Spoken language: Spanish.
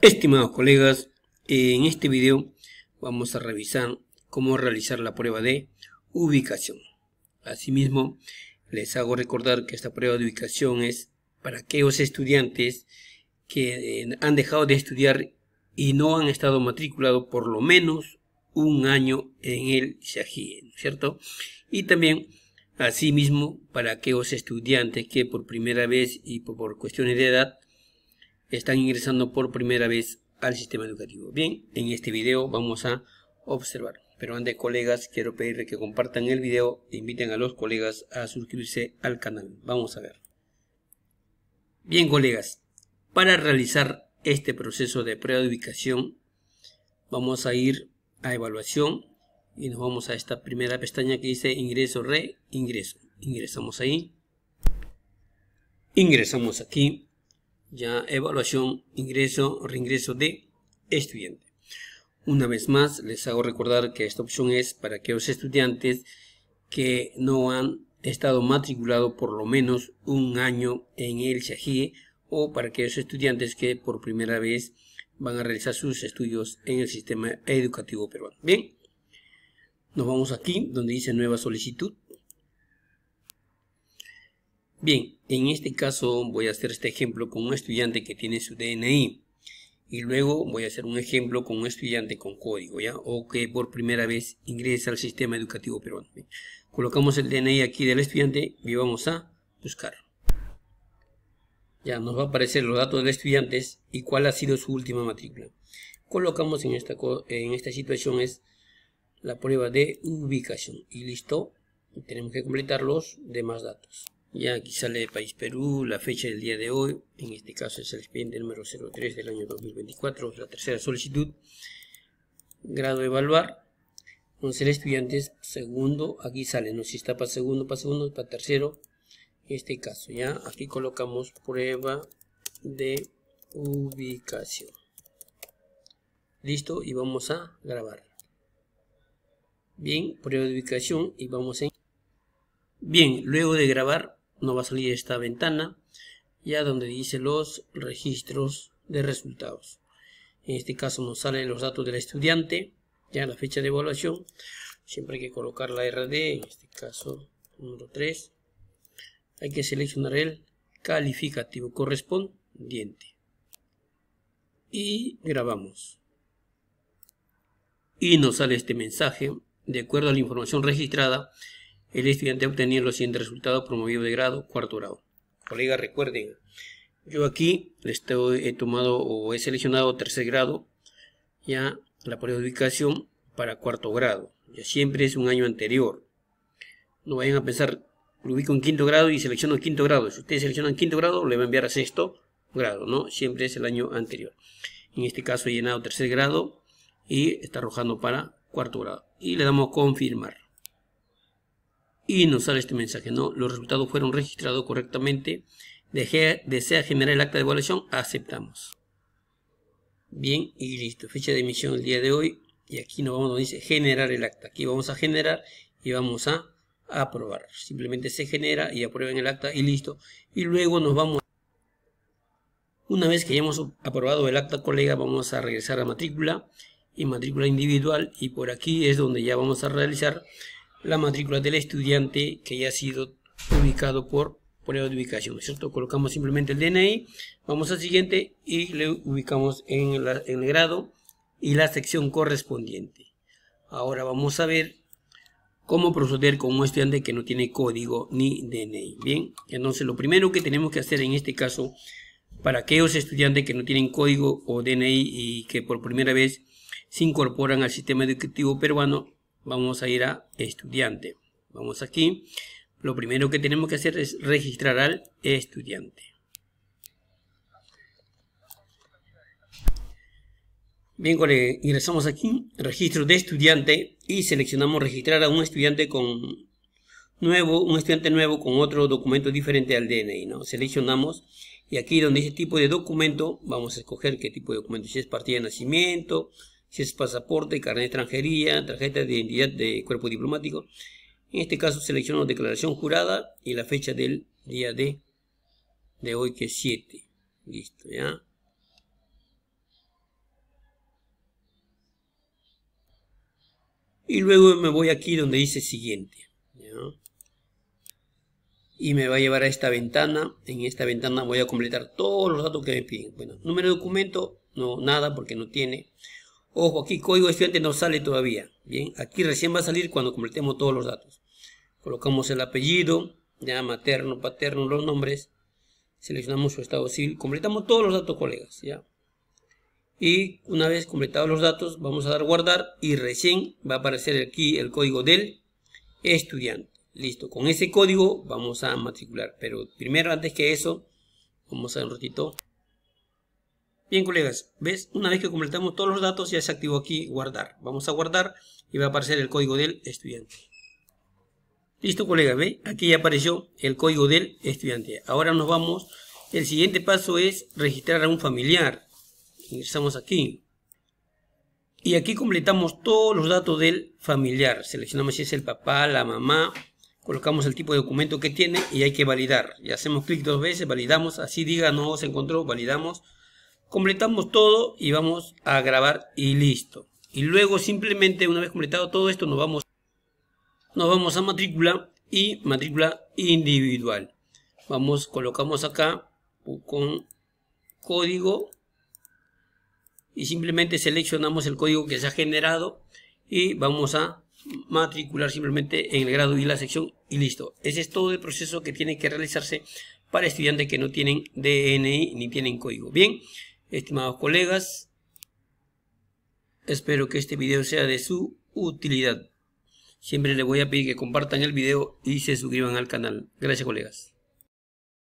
Estimados colegas, en este video vamos a revisar cómo realizar la prueba de ubicación. Asimismo, les hago recordar que esta prueba de ubicación es para aquellos estudiantes que eh, han dejado de estudiar y no han estado matriculados por lo menos un año en el SEAGIE, cierto? Y también, asimismo, para aquellos estudiantes que por primera vez y por cuestiones de edad están ingresando por primera vez al sistema educativo. Bien, en este video vamos a observar. Pero antes colegas, quiero pedirle que compartan el video e inviten a los colegas a suscribirse al canal. Vamos a ver. Bien colegas, para realizar este proceso de preubicación vamos a ir a evaluación y nos vamos a esta primera pestaña que dice ingreso, re ingreso. Ingresamos ahí. Ingresamos aquí ya evaluación, ingreso, reingreso de estudiante. Una vez más, les hago recordar que esta opción es para aquellos estudiantes que no han estado matriculados por lo menos un año en el SAGIE o para aquellos estudiantes que por primera vez van a realizar sus estudios en el sistema educativo peruano. Bien, nos vamos aquí donde dice nueva solicitud. Bien, en este caso voy a hacer este ejemplo con un estudiante que tiene su DNI y luego voy a hacer un ejemplo con un estudiante con código, ¿ya? O que por primera vez ingresa al sistema educativo peruano. Colocamos el DNI aquí del estudiante y vamos a buscar. Ya nos va a aparecer los datos del estudiante y cuál ha sido su última matrícula. Colocamos en esta, en esta situación es la prueba de ubicación y listo. Tenemos que completar los demás datos. Ya aquí sale de País Perú la fecha del día de hoy, en este caso es el expediente número 03 del año 2024, la tercera solicitud. Grado de evaluar, 11 estudiantes, segundo, aquí sale, no si está para segundo, para segundo, para tercero, en este caso, ya aquí colocamos prueba de ubicación. Listo, y vamos a grabar. Bien, prueba de ubicación y vamos a... Bien, luego de grabar no va a salir esta ventana ya donde dice los registros de resultados en este caso nos salen los datos del estudiante ya la fecha de evaluación siempre hay que colocar la RD en este caso número 3 hay que seleccionar el calificativo correspondiente y grabamos y nos sale este mensaje de acuerdo a la información registrada el estudiante ha obtenido los siguientes resultados promovido de grado, cuarto grado. Colega, recuerden, yo aquí estoy, he tomado o he seleccionado tercer grado, ya la prueba ubicación para cuarto grado. Ya siempre es un año anterior. No vayan a pensar, lo ubico en quinto grado y selecciono quinto grado. Si ustedes seleccionan quinto grado, le va a enviar a sexto grado, ¿no? Siempre es el año anterior. En este caso he llenado tercer grado y está arrojando para cuarto grado. Y le damos confirmar y nos sale este mensaje, ¿no? Los resultados fueron registrados correctamente. desea generar el acta de evaluación, aceptamos. Bien, y listo. Fecha de emisión el día de hoy. Y aquí nos vamos donde dice generar el acta. Aquí vamos a generar y vamos a aprobar. Simplemente se genera y aprueben el acta y listo. Y luego nos vamos. Una vez que hayamos aprobado el acta colega, vamos a regresar a matrícula y matrícula individual. Y por aquí es donde ya vamos a realizar la matrícula del estudiante que ya ha sido ubicado por prueba de ubicación, cierto? Colocamos simplemente el DNI, vamos al siguiente y le ubicamos en, en el grado y la sección correspondiente. Ahora vamos a ver cómo proceder con un estudiante que no tiene código ni DNI. Bien, entonces lo primero que tenemos que hacer en este caso para aquellos estudiantes que no tienen código o DNI y que por primera vez se incorporan al sistema educativo peruano Vamos a ir a estudiante. Vamos aquí. Lo primero que tenemos que hacer es registrar al estudiante. Bien, ingresamos aquí, registro de estudiante y seleccionamos registrar a un estudiante con nuevo, un estudiante nuevo con otro documento diferente al DNI, ¿no? Seleccionamos y aquí donde dice tipo de documento, vamos a escoger qué tipo de documento, si es partida de nacimiento, si es pasaporte, carnet de extranjería, tarjeta de identidad de cuerpo diplomático. En este caso selecciono declaración jurada y la fecha del día de, de hoy que es 7. Listo, ya. Y luego me voy aquí donde dice siguiente. Y me va a llevar a esta ventana. En esta ventana voy a completar todos los datos que me piden. Bueno, número de documento, no, nada porque no tiene. Ojo, aquí código estudiante no sale todavía. Bien, aquí recién va a salir cuando completemos todos los datos. Colocamos el apellido, ya materno, paterno, los nombres. Seleccionamos su estado civil. Completamos todos los datos, colegas. Ya. Y una vez completados los datos, vamos a dar guardar y recién va a aparecer aquí el código del estudiante. Listo, con ese código vamos a matricular. Pero primero, antes que eso, vamos a dar un ratito. Bien, colegas, ¿ves? Una vez que completamos todos los datos, ya se activó aquí guardar. Vamos a guardar y va a aparecer el código del estudiante. Listo, colegas, ¿ve? Aquí ya apareció el código del estudiante. Ahora nos vamos. El siguiente paso es registrar a un familiar. Ingresamos aquí. Y aquí completamos todos los datos del familiar. Seleccionamos si es el papá, la mamá. Colocamos el tipo de documento que tiene y hay que validar. Y hacemos clic dos veces, validamos. Así diga, no se encontró, validamos. Completamos todo y vamos a grabar y listo. Y luego simplemente una vez completado todo esto nos vamos, nos vamos a matrícula y matrícula individual. Vamos, colocamos acá con código y simplemente seleccionamos el código que se ha generado y vamos a matricular simplemente en el grado y la sección y listo. Ese es todo el proceso que tiene que realizarse para estudiantes que no tienen DNI ni tienen código. Bien, Estimados colegas, espero que este video sea de su utilidad. Siempre les voy a pedir que compartan el video y se suscriban al canal. Gracias colegas.